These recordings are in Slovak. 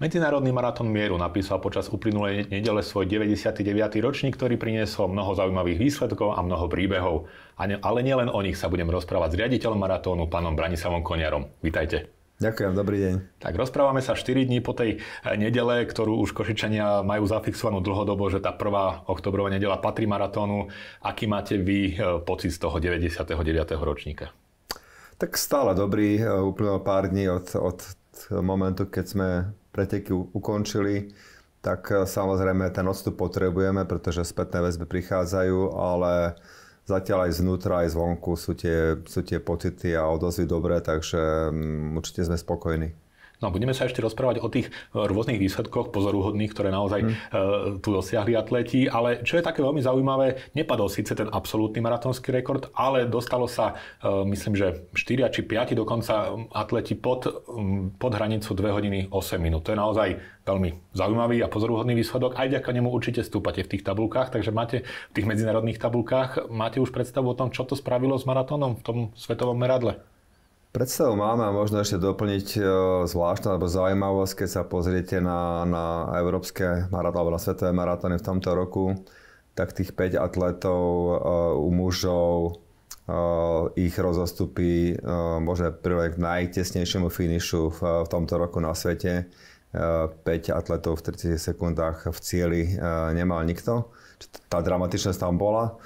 Medzinárodný maratón mieru napísal počas uplynulej nedele svoj 99. ročník, ktorý priniesol mnoho zaujímavých výsledkov a mnoho príbehov. Ale nielen o nich sa budem rozprávať s riaditeľom maratónu, pánom Branislavom Koniarom. Vítajte. Ďakujem, dobrý deň. Tak rozprávame sa 4 dní po tej eh, nedele, ktorú už Košičania majú zafixovanú dlhodobo, že tá prvá oktobrová nedela patrí maratónu. Aký máte vy eh, pocit z toho 99. ročníka? Tak stále dobrý, úplne eh, pár dní od, od momentu, keď sme preteky ukončili, tak eh, samozrejme ten odstup potrebujeme, pretože spätné väzby prichádzajú, ale zatiaľ aj znútra, aj zvonku sú tie, sú tie pocity a odozvy dobré, takže mm, určite sme spokojní. No a budeme sa ešte rozprávať o tých e, rôznych výsledkoch pozoruhodných, ktoré naozaj mm. tu dosiahli atleti, ale čo je také veľmi zaujímavé, nepadol síce ten absolútny maratónsky rekord, ale dostalo sa, e, myslím, že 4 či 5 dokonca atleti pod, pod hranicu 2 hodiny 8 minút. To je naozaj veľmi zaujímavý a pozoruhodný výsledok. Aj vďaka nemu určite stúpate v tých tabulkách, takže máte v tých medzinárodných tabulkách máte už predstavu o tom, čo to spravilo s maratónom v tom svetovom meradle. Predstavu máme a možno ešte doplniť e, zvláštna alebo zaujímavosť, keď sa pozriete na, na európske maratóny alebo na svetové maratóny v tomto roku, tak tých 5 atletov e, u mužov e, ich uh, môže prvé k najtesnejšiemu finišu v, v tomto roku na svete. 5 atletov v 30 sekundách v cieli nemal nikto. Tá dramatičnosť tam bola.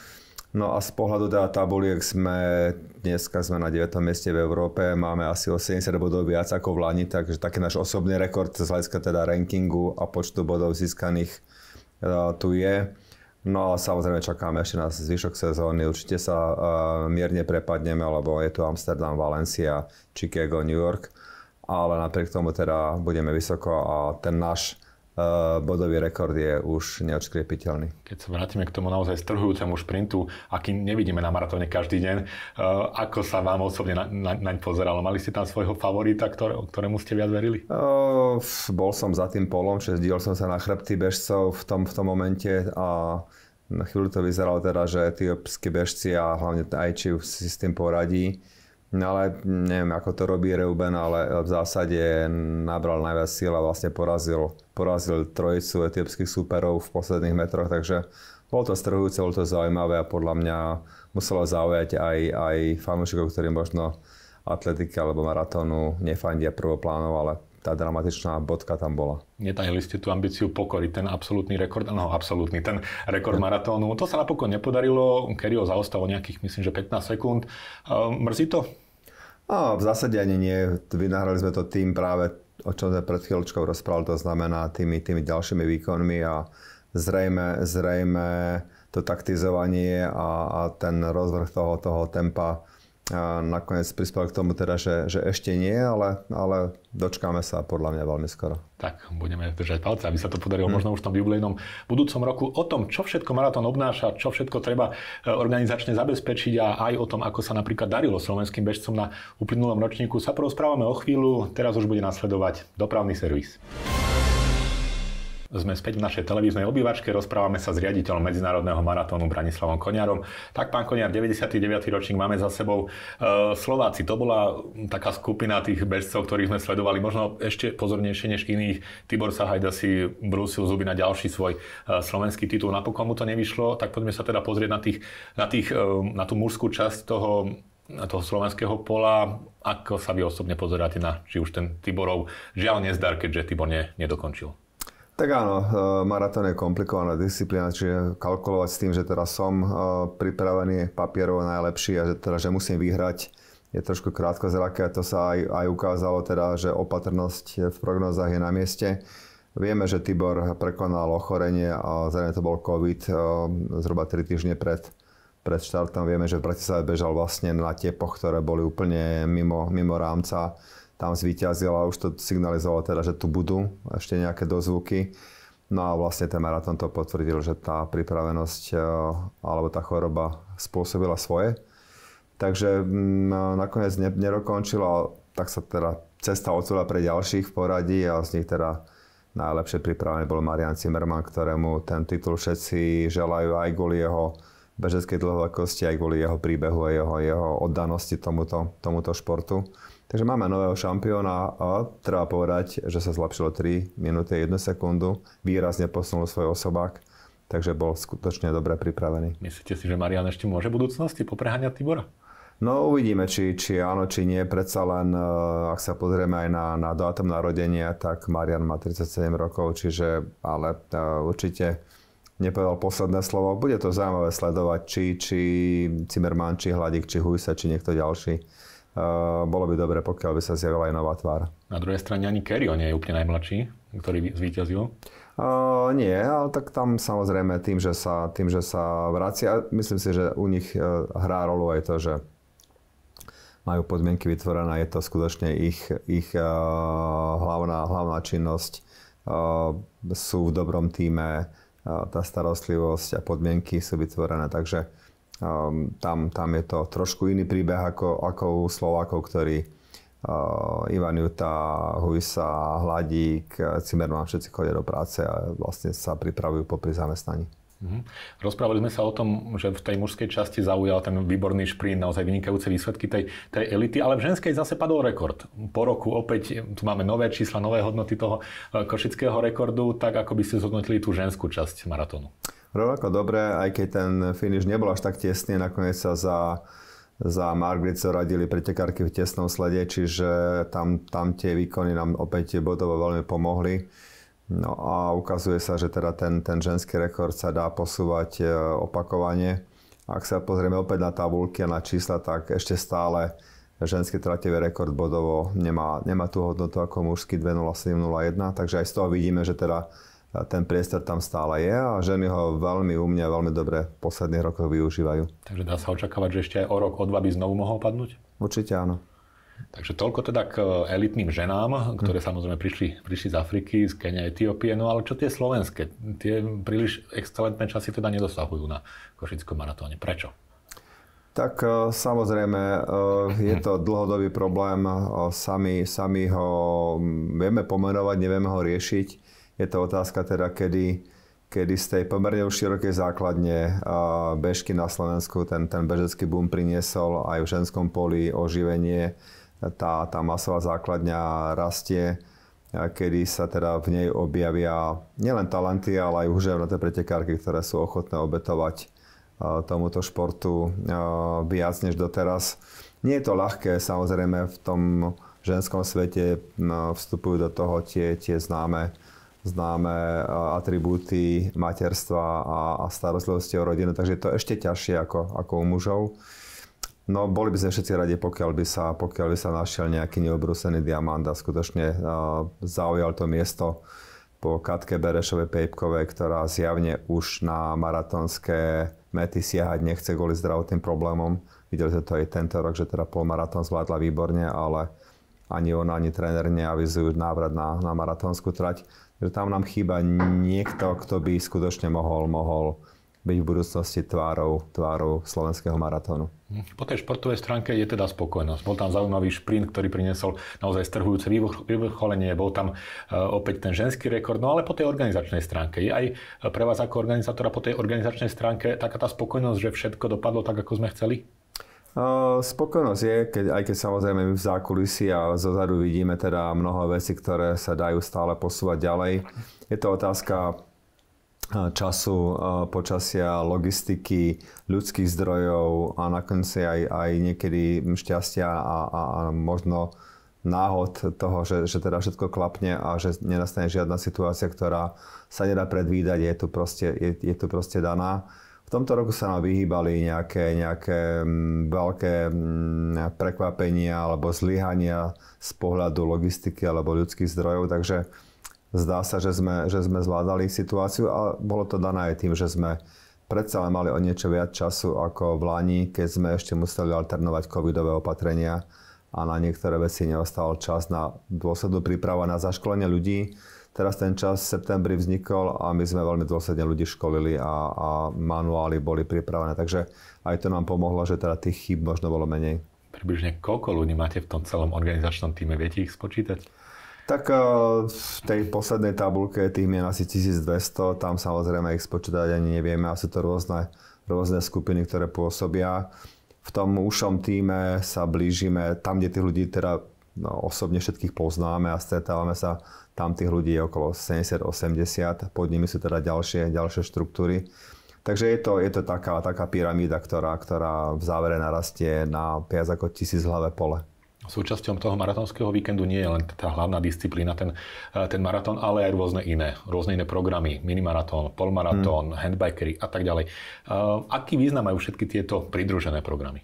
No a z pohľadu teda tabuliek sme, dneska sme na 9. mieste v Európe, máme asi o 70 bodov viac ako v Lani, takže taký náš osobný rekord z hľadiska teda rankingu a počtu bodov získaných teda tu je. No a samozrejme čakáme ešte na zvyšok sezóny, určite sa uh, mierne prepadneme, lebo je tu Amsterdam, Valencia, Chicago, New York, ale napriek tomu teda budeme vysoko a ten náš Eh, bodový rekord je už neočkriepiteľný. Keď sa vrátime k tomu naozaj strhujúcemu šprintu, aký nevidíme na maratóne každý deň, eh, ako sa vám osobne na, na, na pozeralo? Mali ste tam svojho favorita, ktoré, ktorému ste viac verili? Uh, bol som za tým polom, že diel som sa na chrbty bežcov v tom, v tom momente a na chvíľu to vyzeralo teda, že etiópsky bežci a hlavne aj či si s tým poradí No ale neviem, ako to robí Reuben, ale v zásade nabral najviac síl a vlastne porazil, porazil trojicu etiopských súperov v posledných metroch, takže bolo to strhujúce, bolo to zaujímavé a podľa mňa muselo zaujať aj, aj fanúšikov, ktorí možno atletika alebo maratónu nefandia prvoplánov, ale tá dramatičná bodka tam bola. Netajili ste tú ambíciu pokoriť ten absolútny rekord, no absolútny, ten rekord maratónu. To sa napokon nepodarilo, Kerio zaostalo nejakých, myslím, že 15 sekúnd. Ehm, mrzí to? No, v zásade ani nie. Vynahrali sme to tým práve, o čom sme pred chvíľočkou rozprávali, to znamená tými, tými ďalšími výkonmi a zrejme, zrejme to taktizovanie a, a ten rozvrh toho, toho tempa a nakoniec prispel k tomu teda, že, že ešte nie, ale, ale dočkáme sa podľa mňa veľmi skoro. Tak, budeme držať palce, aby sa to podarilo hmm. možno už v tom jubilejnom budúcom roku. O tom, čo všetko maratón obnáša, čo všetko treba e, organizačne zabezpečiť a aj o tom, ako sa napríklad darilo slovenským bežcom na uplynulom ročníku, sa porozprávame o chvíľu. Teraz už bude nasledovať dopravný servis. Sme späť v našej televíznej obývačke, rozprávame sa s riaditeľom Medzinárodného maratónu Branislavom Koniarom. Tak, pán Koniar, 99. ročník máme za sebou. E, Slováci, to bola taká skupina tých bežcov, ktorých sme sledovali, možno ešte pozornejšie než iných. Tibor Sahajda si brúsil zuby na ďalší svoj e, slovenský titul. Napokon mu to nevyšlo, tak poďme sa teda pozrieť na, tých, na, tých, e, na tú mužskú časť toho toho slovenského pola. Ako sa vy osobne pozeráte na či už ten Tiborov žiaľ nezdar, keďže Tibor ne, nedokončil? Tak áno, eh, maratón je komplikovaná disciplína, čiže kalkulovať s tým, že teraz som eh, pripravený papierov najlepší a že, teda, že musím vyhrať, je trošku krátko zrake a to sa aj, aj ukázalo, teda, že opatrnosť v prognozách je na mieste. Vieme, že Tibor prekonal ochorenie a zrejme to bol COVID eh, zhruba 3 týždne pred, pred štartom. Vieme, že v Bratislave bežal vlastne na tepoch, ktoré boli úplne mimo, mimo rámca tam zvíťazil a už to signalizovalo teda, že tu budú ešte nejaké dozvuky. No a vlastne ten maratón to potvrdil, že tá pripravenosť e, alebo tá choroba spôsobila svoje. Takže m, mm, e, nakoniec ne, a tak sa teda cesta odsúla pre ďalších v poradí a z nich teda najlepšie pripravený bol Marian Zimmerman, ktorému ten titul všetci želajú aj kvôli jeho bežeckej dlhovakosti, aj kvôli jeho príbehu a jeho, jeho oddanosti tomuto, tomuto športu. Takže máme nového šampióna a treba povedať, že sa zlepšilo 3 minúty 1 sekundu. Výrazne posunul svoj osobák, takže bol skutočne dobre pripravený. Myslíte si, že Marian ešte môže v budúcnosti popreháňať Tibora? No uvidíme, či, či áno, či nie. Predsa len, e, ak sa pozrieme aj na, na dátum narodenia, tak Marian má 37 rokov, čiže ale e, určite nepovedal posledné slovo. Bude to zaujímavé sledovať, či, či Cimerman, či Hladík, či Hujsa, či niekto ďalší Eh, bolo by dobre, pokiaľ by sa zjavila aj nová tvár. Na druhej strane ani on nie je úplne najmladší, ktorý zvíťazil. Uh, nie, ale tak tam samozrejme tým, že sa, tým, že sa vracia, myslím si, že u nich eh, hrá rolu aj to, že majú podmienky vytvorené, je to skutočne ich, ich uh, hlavná, hlavná činnosť, uh, sú v dobrom týme, uh, tá starostlivosť a podmienky sú vytvorené, takže uh, Um, tam, tam je to trošku iný príbeh ako, ako u Slovákov, ktorí uh, Ivan Juta, Huisa, Hladík, eh, Cimerman, všetci chodia do práce a vlastne sa pripravujú popri zamestnaní. Mm-hmm. Rozprávali sme sa o tom, že v tej mužskej časti zaujal ten výborný šprint, naozaj vynikajúce výsledky tej, tej elity, ale v ženskej zase padol rekord. Po roku opäť eh, tu máme nové čísla, nové hodnoty toho eh, košického rekordu, tak ako by ste zhodnotili tú ženskú časť maratónu? Uh, rovnako dobre, aj keď ten finish nebol až tak tesný, nakoniec sa za, za Margaret radili pretekárky v tesnom slede, čiže tam, tam tie výkony nám opäť bodovo veľmi pomohli. No a ukazuje sa, že teda ten, ten ženský rekord sa dá posúvať e, opakovane. Ak sa pozrieme opäť na tabulky a na čísla, tak ešte stále ženský tratevý rekord bodovo nemá, nemá tú hodnotu ako mužský 2.07.01, takže aj z toho vidíme, že teda ten priestor tam stále je a ženy ho veľmi u mňa, veľmi dobre v posledných rokoch využívajú. Takže dá sa očakávať, že ešte aj o rok, o dva by znovu mohol padnúť? Určite áno. Takže toľko teda k e, elitným ženám, ktoré hm. samozrejme prišli, prišli z Afriky, z Kenia, Etiópie, no ale čo tie slovenské? Tie príliš excelentné časy teda nedosahujú na Košickom maratóne. Prečo? Tak e, samozrejme, e, je to dlhodobý problém, sami, sami ho vieme pomenovať, nevieme ho riešiť. Je to otázka teda, kedy, kedy z tej pomerne už širokej základne bežky na Slovensku ten, ten bežecký boom priniesol aj v ženskom poli oživenie, tá, tá masová základňa rastie, kedy sa teda v nej objavia nielen talenty, ale aj úževnaté pretekárky, ktoré sú ochotné obetovať tomuto športu viac než doteraz. Nie je to ľahké, samozrejme v tom ženskom svete vstupujú do toho tie, tie známe známe e, atribúty materstva a, a starostlivosti o rodinu, takže je to ešte ťažšie ako, ako u mužov. No, boli by sme všetci radi, pokiaľ by sa, pokiaľ by sa našiel nejaký neobrúsený diamant a skutočne uh, zaujal to miesto po Katke Berešovej Pejpkovej, ktorá zjavne už na maratonské mety siahať nechce kvôli zdravotným problémom. Videli sme to aj tento rok, že teda polmaratón zvládla výborne, ale ani ona, ani tréner neavizujú návrat na, na maratónskú trať že tam nám chýba niekto, kto by skutočne mohol, mohol byť v budúcnosti tvárou, tvárou slovenského maratónu. Po tej športovej stránke je teda spokojnosť. Bol tam zaujímavý šprint, ktorý priniesol naozaj strhujúce vyvrcholenie, bol tam e, opäť ten ženský rekord, no ale po tej organizačnej stránke. Je aj pre vás ako organizátora po tej organizačnej stránke taká tá spokojnosť, že všetko dopadlo tak, ako sme chceli? Spokojnosť je, keď, aj keď samozrejme my v zákulisi a zozadu vidíme teda mnoho vecí, ktoré sa dajú stále posúvať ďalej. Je to otázka času, počasia, logistiky, ľudských zdrojov a na konci aj, aj niekedy šťastia a, a, a možno náhod toho, že, že teda všetko klapne a že nenastane žiadna situácia, ktorá sa nedá predvídať, je tu proste, je, je tu proste daná tomto roku sa nám vyhýbali nejaké, nejaké mm, veľké mm, prekvapenia alebo zlyhania z pohľadu logistiky alebo ľudských zdrojov, takže zdá sa, že sme, že sme zvládali situáciu a bolo to dané aj tým, že sme predsa len mali o niečo viac času ako v Lani, keď sme ešte museli alternovať covidové opatrenia a na niektoré veci neostal čas na dôsledu príprava na zaškolenie ľudí Teraz ten čas v septembri vznikol a my sme veľmi dôsledne ľudí školili a, a manuály boli pripravené, takže aj to nám pomohlo, že teda tých chýb možno bolo menej. Približne koľko ľudí máte v tom celom organizačnom týme? Viete ich spočítať? Tak eh, v tej poslednej tabulke tým je asi 1200, tam samozrejme ich spočítať ani nevieme a sú to rôzne, rôzne skupiny, ktoré pôsobia. V tom ušom týme sa blížime tam, kde tých ľudí teda no, osobne všetkých poznáme a stretávame sa tam tých ľudí je okolo 70-80, pod nimi sú teda ďalšie, ďalšie štruktúry. Takže je to, je to taká, taká pyramída, ktorá, ktorá v závere narastie na viac ako tisíc hlavé pole. Súčasťou toho maratónskeho víkendu nie je len tá hlavná disciplína, ten, eh, ten maratón, ale aj rôzne iné, rôzne iné programy, minimaratón, polmaratón, hmm. handbikery a tak ďalej. Eh, aký význam majú všetky tieto pridružené programy?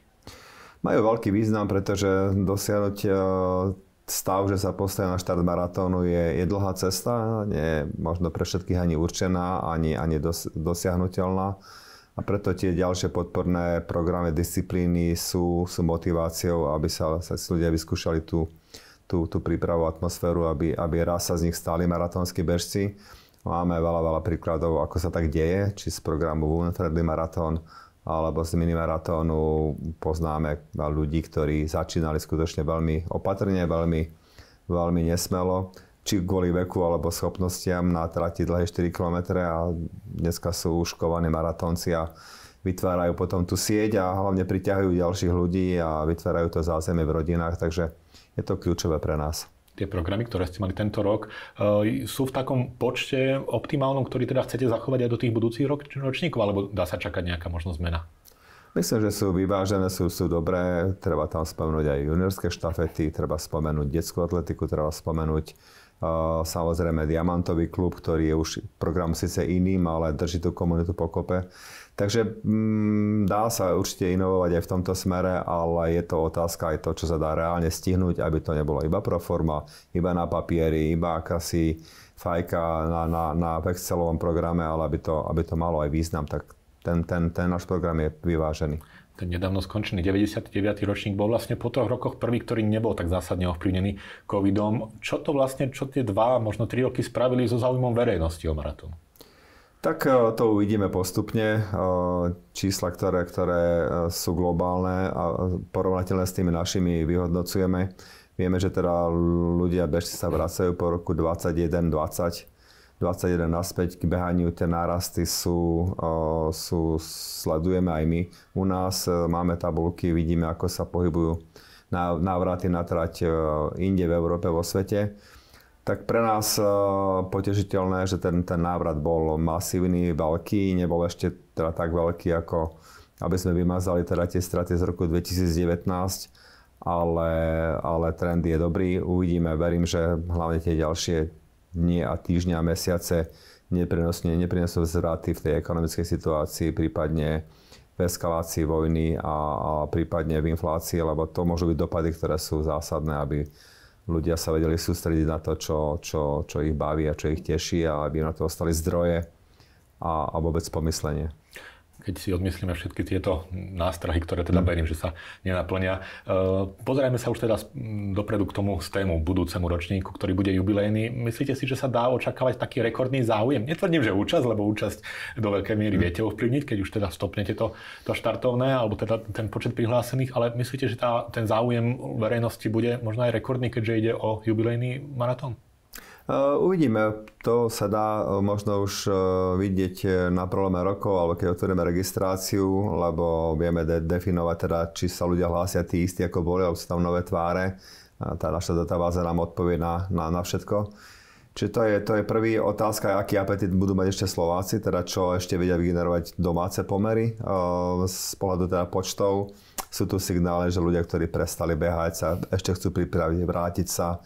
Majú veľký význam, pretože dosiahnuť eh, stav, že sa postavia na štart maratónu, je, je dlhá cesta, nie možno pre všetkých ani určená, ani, ani dos, dosiahnutelná. A preto tie ďalšie podporné programy disciplíny sú, sú motiváciou, aby sa, sa ľudia vyskúšali tú, tú, tú prípravu, atmosféru, aby, aby raz sa z nich stali maratónsky bežci. Máme veľa, veľa príkladov, ako sa tak deje, či z programu Women Friendly Marathon, alebo z minimaratónu poznáme ľudí, ktorí začínali skutočne veľmi opatrne, veľmi, veľmi nesmelo, či kvôli veku alebo schopnostiam na trati dlhé 4 km a dneska sú škovaní maratónci a vytvárajú potom tú sieť a hlavne priťahujú ďalších ľudí a vytvárajú to zázemie v rodinách, takže je to kľúčové pre nás tie programy, ktoré ste mali tento rok, e, sú v takom počte optimálnom, ktorý teda chcete zachovať aj do tých budúcich roč- ročníkov, alebo dá sa čakať nejaká možnosť zmena? Myslím, že sú vyvážené, sú, sú dobré. Treba tam spomenúť aj juniorské štafety, treba spomenúť detskú atletiku, treba spomenúť Samozrejme Diamantový klub, ktorý je už program síce iným, ale drží tú komunitu pokope. Takže mm, dá sa určite inovovať aj v tomto smere, ale je to otázka aj to, čo sa dá reálne stihnúť, aby to nebolo iba pro forma, iba na papieri, iba akási fajka na, na, na Excelovom programe, ale aby to, aby to malo aj význam, tak ten, ten, ten náš program je vyvážený ten nedávno skončený 99. ročník bol vlastne po troch rokoch prvý, ktorý nebol tak zásadne ovplyvnený covidom. Čo to vlastne, čo tie dva, možno tri roky spravili so záujmom verejnosti o maratón? Tak e, to uvidíme postupne. E, čísla, ktoré, ktoré e, sú globálne a porovnateľné s tými našimi vyhodnocujeme. Vieme, že teda ľudia bežci sa vracajú po roku 2021 20 21 naspäť k behaniu, tie nárasty sú, sú, sledujeme aj my. U nás e, máme tabulky, vidíme, ako sa pohybujú návraty na trať e, inde v Európe, vo svete. Tak pre nás e, potešiteľné, že ten, ten návrat bol masívny, veľký, nebol ešte teda tak veľký, ako aby sme vymazali teda tie straty z roku 2019, ale, ale trend je dobrý. Uvidíme, verím, že hlavne tie ďalšie dni a týždňa a mesiace neprinosne, neprinesú zvraty v tej ekonomickej situácii, prípadne v eskalácii vojny a, a prípadne v inflácii, lebo to môžu byť dopady, ktoré sú zásadné, aby ľudia sa vedeli sústrediť na to, čo, čo, čo ich baví a čo ich teší a aby na to ostali zdroje a, a vôbec pomyslenie keď si odmyslíme všetky tieto nástrahy, ktoré teda mm. verím, že sa nenaplnia. E, Pozerajme sa už teda dopredu k tomu stému budúcemu ročníku, ktorý bude jubilejný. Myslíte si, že sa dá očakávať taký rekordný záujem? Netvrdím, že účasť, lebo účasť do veľkej miery mm. viete ovplyvniť, keď už teda stopnete to, to štartovné, alebo teda ten počet prihlásených, ale myslíte, že tá, ten záujem verejnosti bude možno aj rekordný, keďže ide o jubilejný maratón? Eh, uvidíme, to sa dá eh, možno už eh, vidieť na prelome rokov, alebo keď otvoríme registráciu, lebo vieme de- definovať teda, či sa ľudia hlásia tí istí, ako boli, alebo sú tam nové tváre. A tá naša databáza nám odpovie na, na, na všetko. Čiže to je, to je prvý otázka, aký apetit budú mať ešte Slováci, teda čo ešte vedia vygenerovať domáce pomery z pohľadu teda počtov. Sú tu signály, že ľudia, ktorí prestali behať, sa ešte chcú pripraviť, vrátiť sa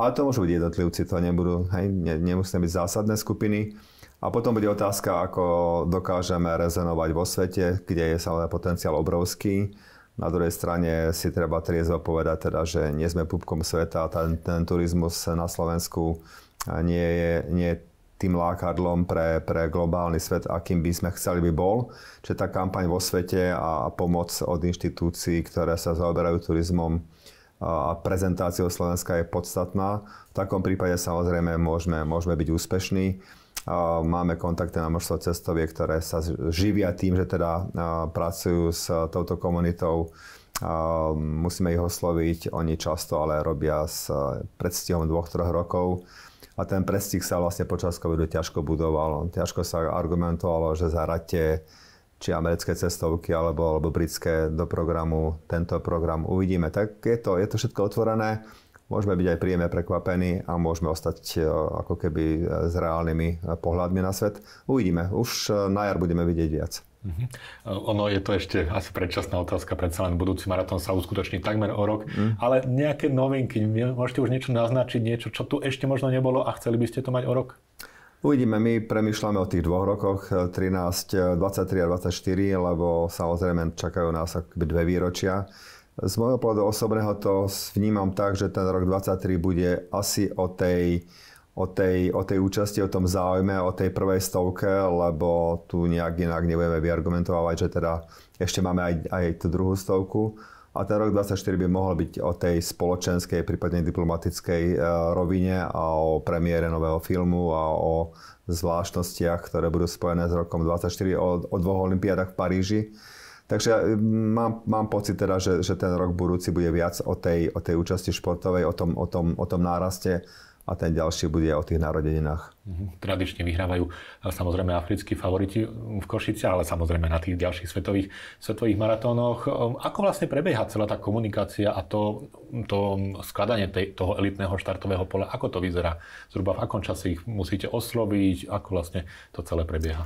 ale to môžu byť jednotlivci, to nebudú, hej, ne, nemusí byť zásadné skupiny. A potom bude otázka, ako dokážeme rezonovať vo svete, kde je samozrejme potenciál obrovský. Na druhej strane si treba triezvo povedať, teda, že nie sme pupkom sveta. Ten, ten turizmus na Slovensku nie je, nie je tým lákadlom pre, pre globálny svet, akým by sme chceli by bol. Čiže tá kampaň vo svete a, a pomoc od inštitúcií, ktoré sa zaoberajú turizmom, prezentáciou Slovenska je podstatná. V takom prípade samozrejme môžeme, môžeme byť úspešní. Máme kontakty na množstvo cestoviek, ktoré sa živia tým, že teda pracujú s touto komunitou. Musíme ich osloviť, oni často ale robia s predstihom dvoch, troch rokov. A ten predstih sa vlastne počas covidu ťažko budoval. Ťažko sa argumentovalo, že zaradte či americké cestovky alebo, alebo britské do programu, tento program uvidíme. Tak je to, je to všetko otvorené, môžeme byť aj príjemne prekvapení a môžeme ostať e, ako keby e, s reálnymi e, pohľadmi na svet. Uvidíme, už na jar budeme vidieť viac. Mm-hmm. Ono je to ešte asi predčasná otázka, predsa len budúci maratón sa uskutoční takmer o rok, mm. ale nejaké novinky, môžete už niečo naznačiť, niečo, čo tu ešte možno nebolo a chceli by ste to mať o rok? Uvidíme, my premyšľame o tých dvoch rokoch, 13, eh, 23 eh, a 24, lebo samozrejme čakajú nás akoby dve výročia. Z môjho pohľadu osobného to vnímam tak, že ten rok 23 bude asi o tej, o tej, o tej účasti, o tom záujme, o tej prvej stovke, lebo tu nejak inak nebudeme vyargumentovať, že teda ešte máme aj, aj tú druhú stovku. A ten rok 2024 by mohol byť o tej spoločenskej, prípadne diplomatickej e, rovine a o premiére nového filmu a o zvláštnostiach, ktoré budú spojené s rokom 2024 o, o dvoch olimpiádach v Paríži. Takže e, mám, mám pocit teda, že, že ten rok budúci bude viac o tej, o tej účasti športovej, o tom, o tom, o tom náraste a ten ďalší bude o tých narodeninách. Mhm. Tradične vyhrávajú e, samozrejme africkí favoriti v Košice, ale samozrejme na tých ďalších svetových, svetových maratónoch. E, ako vlastne prebieha celá tá komunikácia a to, to skladanie tej, toho elitného štartového pola? Ako to vyzerá? Zhruba v akom čase ich musíte osloviť? Ako vlastne to celé prebieha?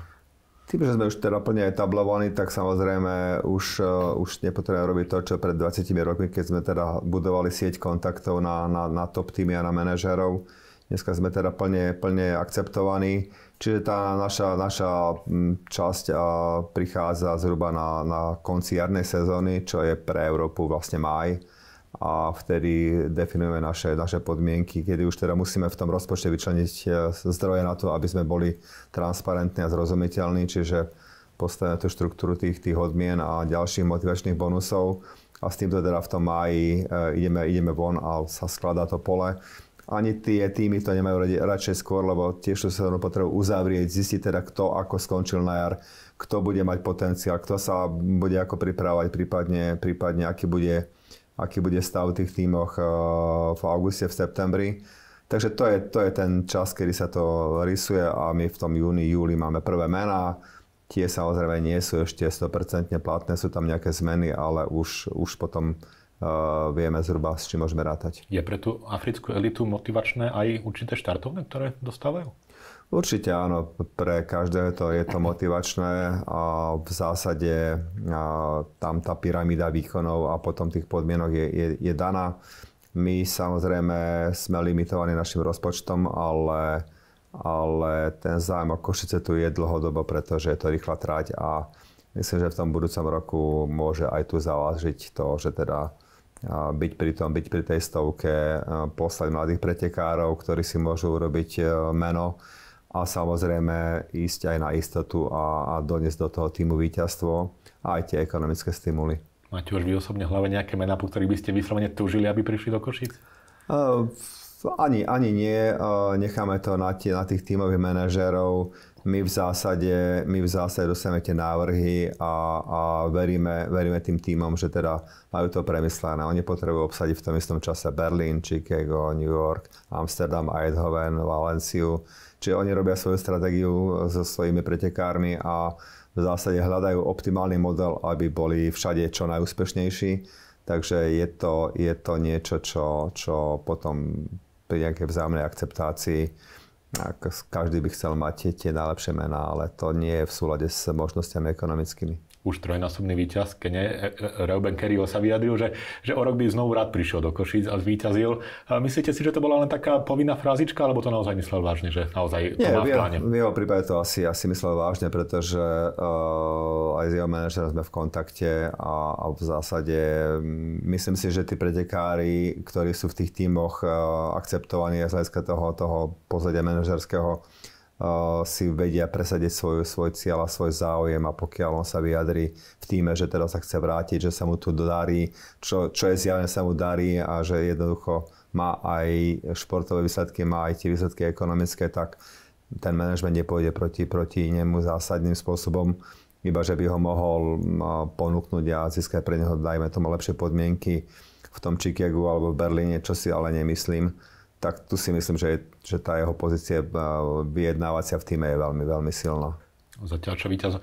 Tým, že sme už teda plne etablovaní, tak samozrejme už, e, už nepotrebujeme robiť to, čo pred 20 rokmi, keď sme teda budovali sieť kontaktov na, na, na top týmy a na manažerov. Dneska sme teda plne, plne akceptovaní, čiže tá naša, naša časť prichádza zhruba na, na konci jarnej sezóny, čo je pre Európu vlastne maj a vtedy definujeme naše, naše podmienky, kedy už teda musíme v tom rozpočte vyčleniť e, zdroje na to, aby sme boli transparentní a zrozumiteľní, čiže postavíme tú štruktúru tých, tých odmien a ďalších motivačných bonusov a s týmto teda v tom máji e, ideme, ideme von a sa skladá to pole. Ani tie týmy to nemajú radi, radšej skôr, lebo tiež sa to potrebujú uzavrieť, zistiť teda kto ako skončil na jar, kto bude mať potenciál, kto sa bude ako pripravať, prípadne, prípadne aký bude aký bude stav v tých týmoch eh, v auguste, v septembri. Takže to je, to je ten čas, kedy sa to rysuje a my v tom júni, júli máme prvé mená. Tie samozrejme nie sú ešte 100% platné, sú tam nejaké zmeny, ale už, už potom uh, vieme zhruba, s čím môžeme rátať. Je pre tú africkú elitu motivačné aj určité štartovné, ktoré dostávajú? Určite áno, pre každého to, je to motivačné a v zásade a tam tá pyramída výkonov a potom tých podmienok je, je, je daná. My samozrejme sme limitovaní našim rozpočtom, ale, ale ten zájem o Košice tu je dlhodobo, pretože je to rýchla trať a myslím, že v tom budúcom roku môže aj tu zavážiť to, že teda byť pri tom, byť pri tej stovke, poslať mladých pretekárov, ktorí si môžu urobiť e, meno a samozrejme ísť aj na istotu a, a doniesť do toho týmu víťazstvo a aj tie ekonomické stimuly. Máte už vy osobne hlave nejaké mená, po ktorých by ste vyslovene túžili, aby prišli do Košic? Uh, ani, ani nie. Uh, necháme to na, tie, na tých tímových manažérov my v zásade, my v zásade dostaneme tie návrhy a, a veríme, veríme tým týmom, že teda majú to premyslené. Oni potrebujú obsadiť v tom istom čase Berlín, Chicago, New York, Amsterdam, Eindhoven, Valenciu. Čiže oni robia svoju stratégiu so svojimi pretekármi a v zásade hľadajú optimálny model, aby boli všade čo najúspešnejší. Takže je to, je to niečo, čo, čo potom pri nejakej vzájomnej akceptácii ak každý by chcel mať tie najlepšie mená, ale to nie je v súlade s možnosťami ekonomickými už trojnásobný víťaz nie, e, e, Reuben Kerryho sa vyjadril, že, že o rok by znovu rád prišiel do Košic a zvíťazil. Myslíte si, že to bola len taká povinná frázička, alebo to naozaj myslel vážne, že naozaj to Nie, má v pláne? V jeho prípade to asi, asi myslel vážne, pretože uh, aj s jeho manažerom sme v kontakte a, a v zásade mm, myslím si, že tí pretekári, ktorí sú v tých tímoch uh, akceptovaní z hľadiska toho, toho pozadia manažerského, si vedia presadiť svoj, svoj cieľ a svoj záujem a pokiaľ on sa vyjadri v týme, že teraz sa chce vrátiť, že sa mu tu darí, čo, čo je zjavne sa mu darí a že jednoducho má aj športové výsledky, má aj tie výsledky ekonomické, tak ten manažment nepôjde proti, proti nemu zásadným spôsobom, iba že by ho mohol ponúknuť a získať pre neho, dajme tomu, lepšie podmienky v tom Chicagu alebo v Berlíne, čo si ale nemyslím tak tu si myslím, že, že tá jeho pozícia eh, vyjednávacia v týme je veľmi, veľmi silná. Zatiaľ, čo víťaz eh,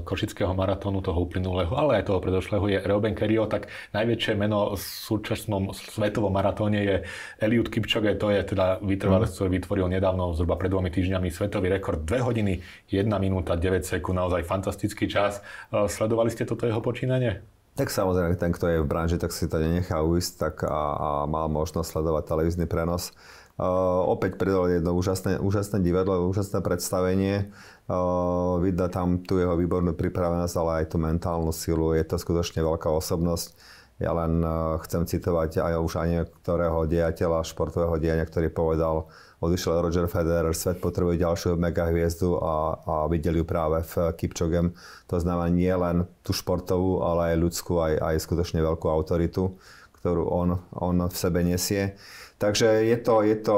Košického maratónu, toho uplynulého, ale aj toho predošlého je Reuben Kerio, tak najväčšie meno v súčasnom svetovom maratóne je Eliud Kipchoge, to je teda vytrvalec, mm. ktorý vytvoril nedávno, zhruba pred dvomi týždňami, svetový rekord 2 hodiny, 1 minúta, 9 sekúnd, naozaj fantastický čas. Eh, sledovali ste toto jeho počínanie? Tak samozrejme, ten, kto je v branži, tak si to nenechá uísť tak a, a mal možnosť sledovať televízny prenos. Uh, opäť pridal jedno úžasné, úžasné divadlo, úžasné predstavenie. Uh, vidno tam tú jeho výbornú pripravenosť, ale aj tú mentálnu silu. Je to skutočne veľká osobnosť. Ja len uh, chcem citovať aj už aj niektorého dejateľa, športového diania, ktorý povedal, odišiel Roger Federer, svet potrebuje ďalšiu megahviezdu a, a videli ju práve v Kipčogem. To znamená nie len tú športovú, ale aj ľudskú, aj, aj skutočne veľkú autoritu, ktorú on, on v sebe nesie. Takže je to, je to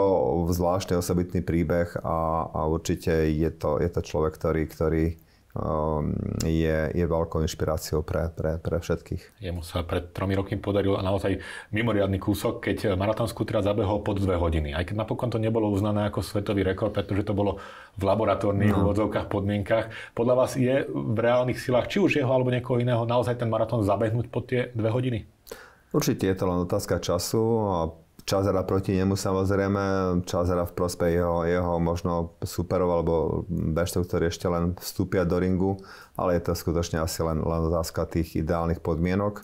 zvláštny osobitný príbeh a, a určite je to, je to človek, ktorý, ktorý Um, je, je veľkou inšpiráciou pre, pre, pre všetkých. Jemu sa pred tromi rokmi podaril naozaj mimoriadný kúsok, keď maratónsku teraz zabehol pod dve hodiny. Aj keď napokon to nebolo uznané ako svetový rekord, pretože to bolo v laboratórnych no. úvodzovkách, podmienkach. Podľa vás je v reálnych silách, či už jeho alebo niekoho iného, naozaj ten maratón zabehnúť pod tie dve hodiny? Určite je to len otázka času a čas hra proti nemu samozrejme, čas hra v prospech jeho, jeho možno superov alebo beštov, ktorí ešte len vstúpia do ringu, ale je to skutočne asi len, len otázka tých ideálnych podmienok.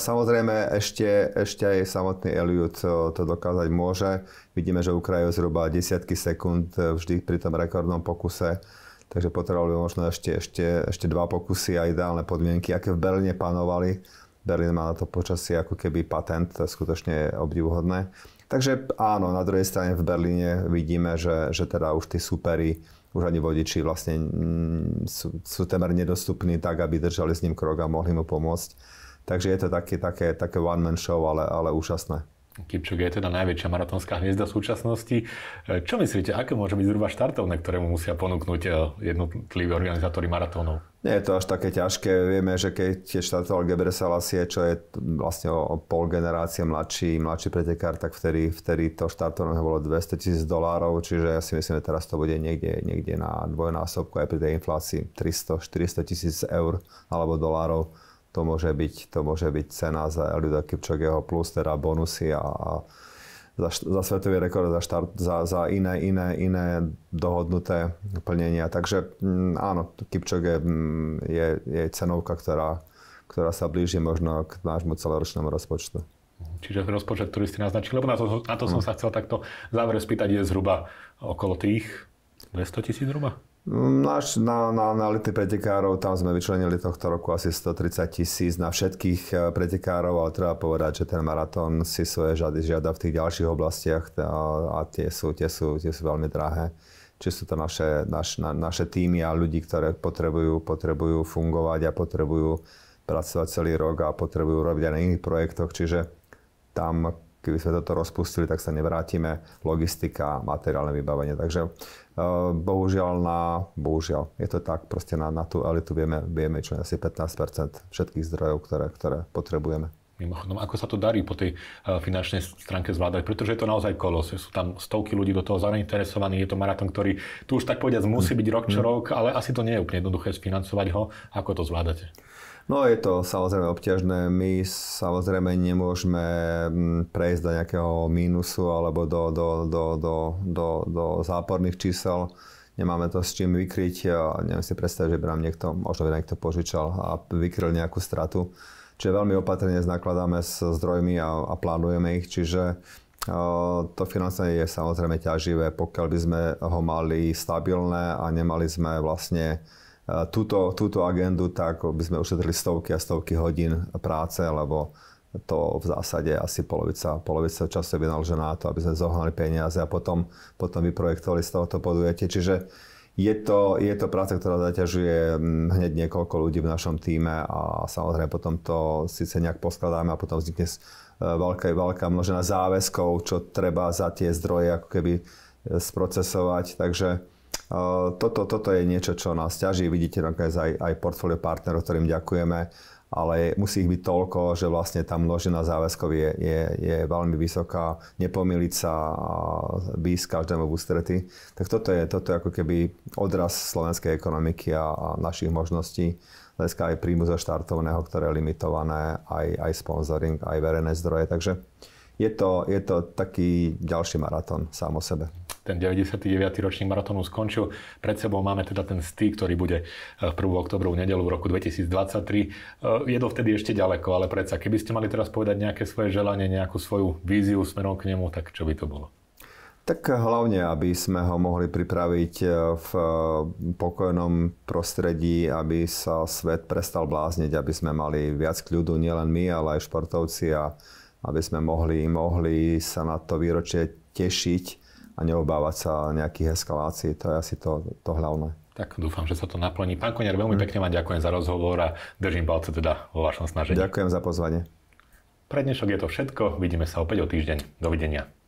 Samozrejme, ešte, ešte aj samotný Eliud to, to dokázať môže. Vidíme, že ukrajú zhruba desiatky sekúnd vždy pri tom rekordnom pokuse, takže potrebovali možno ešte, ešte, ešte dva pokusy a ideálne podmienky, aké v Berlíne panovali Berlín má na to počasie ako keby patent, to je skutočne obdivuhodné. Takže áno, na druhej strane v Berlíne vidíme, že, že teda už tí superi, už ani vodiči vlastne sú, sú temer nedostupní tak, aby držali s ním krok a mohli mu pomôcť. Takže je to také, také, také one-man show, ale, ale úžasné. Kipčuk je teda najväčšia maratónska hviezda v súčasnosti. Čo myslíte, aké môže byť zhruba štartovné, ktoré mu musia ponúknuť eh, jednotliví organizátori maratónov? Nie je to až také ťažké. Vieme, že keď tie štartoval Gebre Salasie, čo je vlastne o, pol generácie mladší, mladší pretekár, tak vtedy, vtedy to štartovné bolo 200 tisíc dolárov, čiže ja si myslím, že teraz to bude niekde, niekde na dvojnásobku aj pri tej inflácii 300-400 tisíc eur alebo dolárov. To môže byť, to môže byť cena za Elida Kipčogeho plus teda bonusy a, a za, za svetový rekord, za, štart, za, za iné, iné, iné dohodnuté plnenia. Takže mm, áno, Kipčoge mm, je, je cenovka, ktorá, ktorá sa blíži možno k nášmu celoročnému rozpočtu. Čiže rozpočet, ktorý ste naznačili, lebo na to, na to som mm. sa chcel takto záver spýtať, je zhruba okolo tých 200 tisíc zhruba? Naš no, na, na, na pretekárov, tam sme vyčlenili tohto roku asi 130 tisíc na všetkých eh, pretekárov, ale treba povedať, že ten maratón si svoje žiady žiada v tých ďalších oblastiach a, a tie, sú, tie, sú, tie sú veľmi drahé. Či sú to naše, naš, na, naše týmy a ľudí, ktoré potrebujú, potrebujú fungovať a potrebujú pracovať celý rok a potrebujú robiť aj na iných projektoch, čiže tam keby sme toto rozpustili, tak sa nevrátime. Logistika, materiálne vybavenie. Takže Eh, bohužiaľ na, bohužiaľ, je to tak, proste na, na tú elitu vieme, vieme čo je asi 15% všetkých zdrojov, ktoré, ktoré potrebujeme. Mimochodom, ako sa to darí po tej eh, finančnej stránke zvládať, pretože je to naozaj kolos. Sú tam stovky ľudí do toho zainteresovaní, je to maratón, ktorý tu už tak povediať musí mm. byť rok čo mm. rok, ale asi to nie je úplne jednoduché sfinancovať ho. Ako to zvládate? No je to samozrejme obťažné. My samozrejme nemôžeme mm, prejsť do nejakého mínusu alebo do, do, do, do, do, do záporných čísel. Nemáme to s čím vykryť. Neviem si predstaviť, že by nám niekto, možno by niekto požičal a vykryl nejakú stratu. Čiže veľmi opatrne nakladáme s zdrojmi a, a plánujeme ich. Čiže e, to financovanie je samozrejme ťaživé, pokiaľ by sme ho mali stabilné a nemali sme vlastne túto, túto agendu, tak by sme ušetrili stovky a stovky hodín práce, lebo to v zásade asi polovica, polovica času je vynaložená na to, aby sme zohnali peniaze a potom, potom vyprojektovali z tohoto podujatie. Čiže je to, je to práca, ktorá zaťažuje mm, hneď niekoľko ľudí v našom týme a samozrejme potom to síce nejak poskladáme a potom vznikne e, veľká, veľká množená záväzkov, čo treba za tie zdroje ako keby e, sprocesovať. Takže Eh, toto, toto je niečo, čo nás ťaží. Vidíte aj, aj portfólio partnerov, ktorým ďakujeme, ale musí ich byť toľko, že vlastne tá množina záväzkov je, je, je veľmi vysoká, nepomýliť sa a výsť každému v ústrety. Tak toto je, toto je ako keby odraz slovenskej ekonomiky a, a našich možností. Dneska aj príjmu zo štartovného, ktoré je limitované, aj, aj sponsoring, aj verejné zdroje. Takže je to, je to taký ďalší maratón sám o sebe ten 99. ročník maratónu skončil. Pred sebou máme teda ten STY, ktorý bude 1. E, oktobrovú nedelu v roku 2023. E, je to vtedy ešte ďaleko, ale predsa, keby ste mali teraz povedať nejaké svoje želanie, nejakú svoju víziu smerom k nemu, tak čo by to bolo? Tak hlavne, aby sme ho mohli pripraviť e, v pokojnom prostredí, aby sa svet prestal blázniť, aby sme mali viac kľudu, nielen my, ale aj športovci a aby sme mohli, mohli sa na to výročie tešiť a neobávať sa nejakých eskalácií. To je asi to, to hlavné. Tak dúfam, že sa to naplní. Pán Koniar, veľmi mm. pekne vám ďakujem za rozhovor a držím palce teda vo vašom snažení. Ďakujem za pozvanie. Pre dnešok je to všetko. Vidíme sa opäť o týždeň. Dovidenia.